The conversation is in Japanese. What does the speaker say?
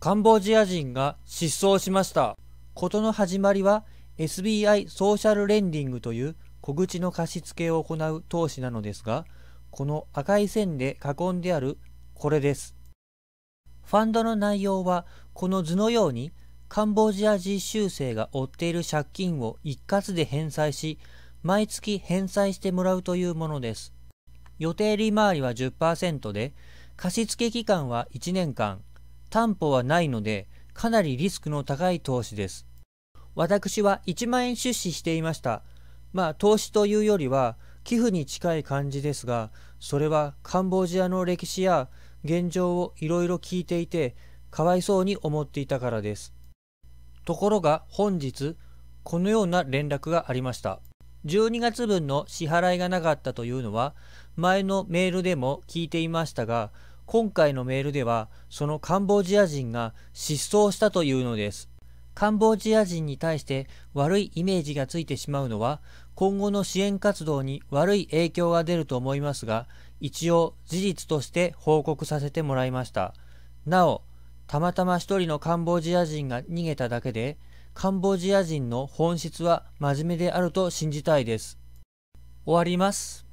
カンボジア人が失踪しました。事の始まりは SBI ソーシャルレンディングという小口の貸付を行う投資なのですが、この赤い線で囲んであるこれです。ファンドの内容はこの図のようにカンボジア実習生が負っている借金を一括で返済し、毎月返済してもらうというものです。予定利回りは10%で、貸付期間は1年間、担保はないので、かなりリスクの高い投資です。私は1万円出資していました。まあ、投資というよりは、寄付に近い感じですが、それはカンボジアの歴史や現状をいろいろ聞いていて、かわいそうに思っていたからです。ところが本日、このような連絡がありました。12月分の支払いがなかったというのは、前のメールでも聞いていましたが、今回のメールでは、そのカンボジア人が失踪したというのです。カンボジア人に対して悪いイメージがついてしまうのは、今後の支援活動に悪い影響が出ると思いますが、一応事実として報告させてもらいました。なお、たまたま一人のカンボジア人が逃げただけで、カンボジア人の本質は真面目であると信じたいです。終わります。